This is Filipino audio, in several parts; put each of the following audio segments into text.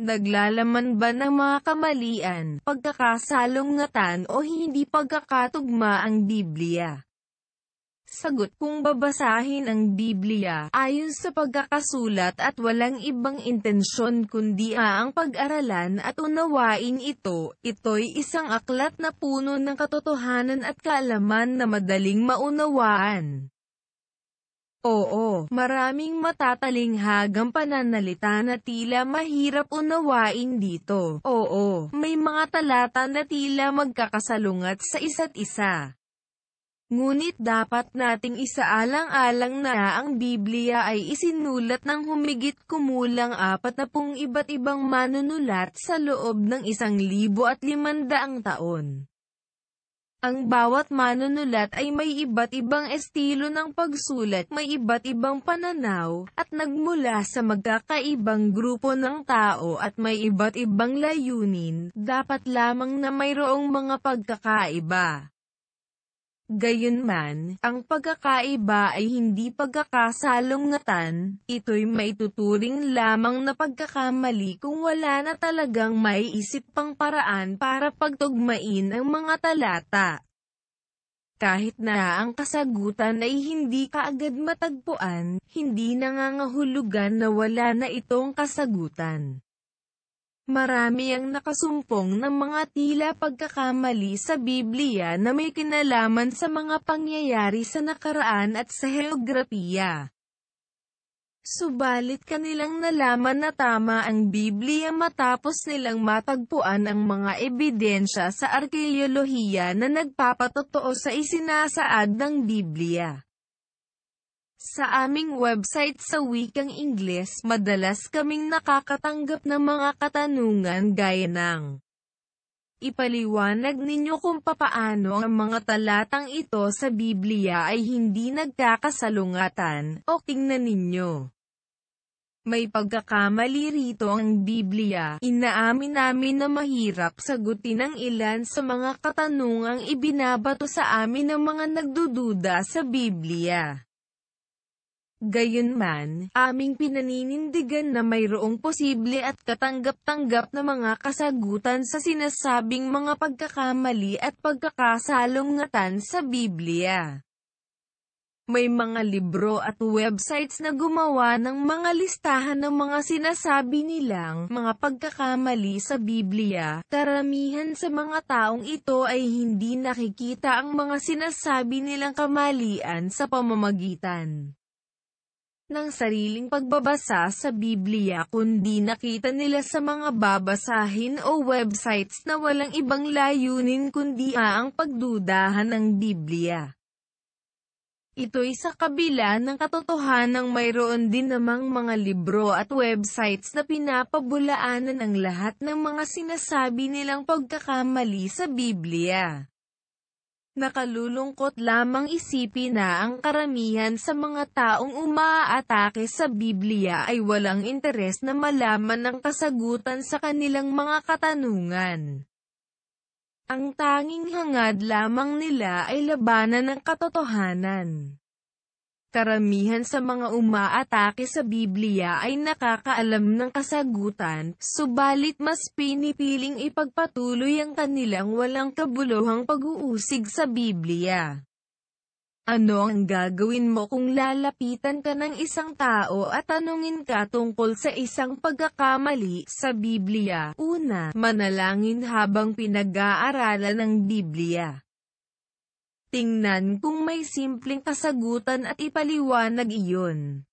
naglalaman ba ng mga kamalian, pagkakasalungatan o hindi pagkakatugma ang Biblia? Sagot kung babasahin ang Biblia, ayon sa pagkakasulat at walang ibang intensyon kundi ang pag-aralan at unawain ito, ito'y isang aklat na puno ng katotohanan at kaalaman na madaling maunawaan. Oo, maraming matatalingha ang pananalita na tila mahirap unawain dito. Oo, may mga talata na tila magkakasalungat sa isa't isa. Ngunit dapat nating isaalang-alang na ang Biblia ay isinulat ng humigit kumulang apat na pung iba't ibang manunulat sa loob ng isang libo at limandaang taon. Ang bawat manunulat ay may iba't ibang estilo ng pagsulat, may iba't ibang pananaw, at nagmula sa magkakaibang grupo ng tao at may iba't ibang layunin. Dapat lamang na mayroong mga pagkakaiba. Gayunman, ang pagkakaiba ay hindi pagkakasalungatan, ito'y maituturing lamang na pagkakamali kung wala na talagang maiisip pang paraan para pagtugmain ang mga talata. Kahit na ang kasagutan ay hindi kaagad matagpuan, hindi nangangahulugan na wala na itong kasagutan. Marami ang nakasumpong ng mga tila pagkakamali sa Biblia na may kinalaman sa mga pangyayari sa nakaraan at sa heograpiya. Subalit kanilang nalaman na tama ang Biblia matapos nilang matagpuan ang mga ebidensya sa arkeolohiya na nagpapatotoo sa isinasaad ng Biblia. Sa aming website sa wikang Ingles, madalas kaming nakakatanggap ng mga katanungan gaya ng Ipaliwanag ninyo kung papaano ang mga talatang ito sa Biblia ay hindi nagkakasalungatan, o tingnan ninyo. May pagkakamali rito ang Biblia, inaamin namin na mahirap sagutin ang ilan sa mga katanungang ibinabato sa amin ng mga nagdududa sa Biblia. Gayunman, aming pinaninindigan na mayroong posible at katanggap-tanggap na mga kasagutan sa sinasabing mga pagkakamali at pagkakasalong ngatan sa Biblia. May mga libro at websites na gumawa ng mga listahan ng mga sinasabi nilang mga pagkakamali sa Biblia. Karamihan sa mga taong ito ay hindi nakikita ang mga sinasabi nilang kamalian sa pamamagitan ng sariling pagbabasa sa Biblia kundi nakita nila sa mga babasahin o websites na walang ibang layunin kundi ang pagdudahan ng Biblia. Ito'y sa kabila ng katotohanan katotohanang mayroon din namang mga libro at websites na pinapabulaanan ang lahat ng mga sinasabi nilang pagkakamali sa Biblia. Nakalulungkot lamang isipin na ang karamihan sa mga taong umaatake sa Biblia ay walang interes na malaman ng kasagutan sa kanilang mga katanungan. Ang tanging hangad lamang nila ay labanan ng katotohanan. Karamihan sa mga umaatake sa Biblia ay nakakaalam ng kasagutan, subalit mas pinipiling ipagpatuloy ang kanilang walang kabuluhang pag-uusig sa Biblia. Ano ang gagawin mo kung lalapitan ka ng isang tao at tanungin ka tungkol sa isang pagkakamali sa Biblia? Una, manalangin habang pinag-aaralan ng Biblia. Tingnan kung may simpleng kasagutan at ipaliwanag iyon.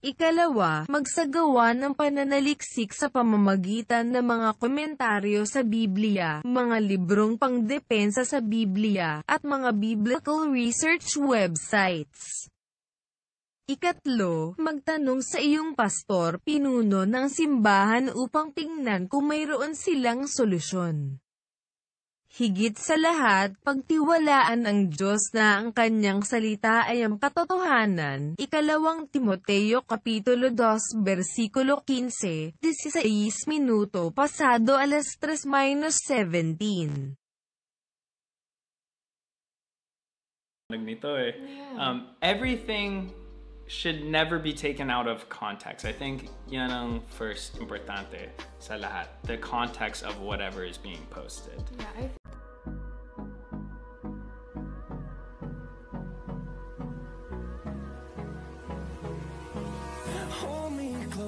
Ikalawa, magsagawa ng pananaliksik sa pamamagitan ng mga komentaryo sa Biblia, mga librong pangdepensa sa Biblia, at mga biblical research websites. Ikatlo, magtanong sa iyong pastor, pinuno ng simbahan upang tingnan kung mayroon silang solusyon. Higit sa lahat, pagtiwalaan ang Diyos na ang kanyang salita ay ang katotohanan. Ikalawang Timoteo Kapitulo 2 Versikulo 15, 16 minuto pasado alas 3 minus 17. Nito eh. Um, everything should never be taken out of context. I think yan ang first importante sa lahat. The context of whatever is being posted. Yeah,